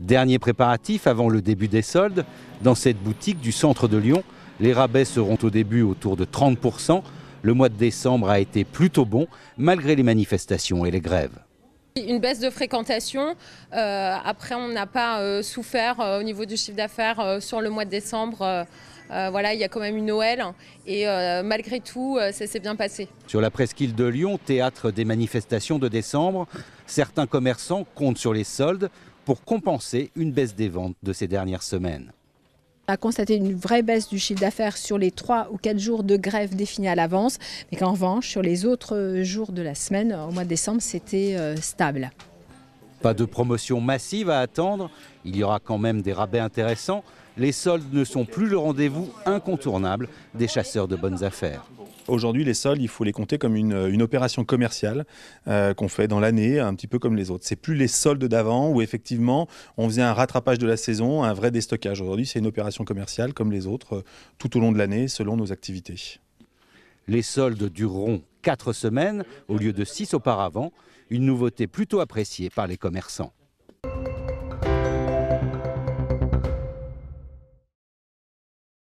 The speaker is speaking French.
Dernier préparatif avant le début des soldes, dans cette boutique du centre de Lyon, les rabais seront au début autour de 30%. Le mois de décembre a été plutôt bon, malgré les manifestations et les grèves. Une baisse de fréquentation. Euh, après, on n'a pas euh, souffert euh, au niveau du chiffre d'affaires sur le mois de décembre. voilà, il y a quand même une Noël et malgré tout, ça s'est bien passé. Sur la presqu'île de Lyon, théâtre des manifestations de décembre, certains commerçants comptent sur les soldes pour compenser une baisse des ventes de ces dernières semaines. On a constaté une vraie baisse du chiffre d'affaires sur les 3 ou 4 jours de grève définis à l'avance, mais qu'en revanche, sur les autres jours de la semaine, au mois de décembre, c'était euh, stable. Pas de promotion massive à attendre, il y aura quand même des rabais intéressants. Les soldes ne sont plus le rendez-vous incontournable des chasseurs de bonnes affaires. Aujourd'hui, les soldes, il faut les compter comme une, opération commerciale euh, qu'on fait dans l'année, un petit peu comme les autres. C'est plus les soldes d'avant où effectivement on faisait un rattrapage de la saison, un vrai déstockage. Aujourd'hui, c'est une opération commerciale comme les autres euh, tout au long de l'année selon nos activités. Les soldes dureront quatre semaines au lieu de 6 auparavant, une nouveauté plutôt appréciée par les commerçants.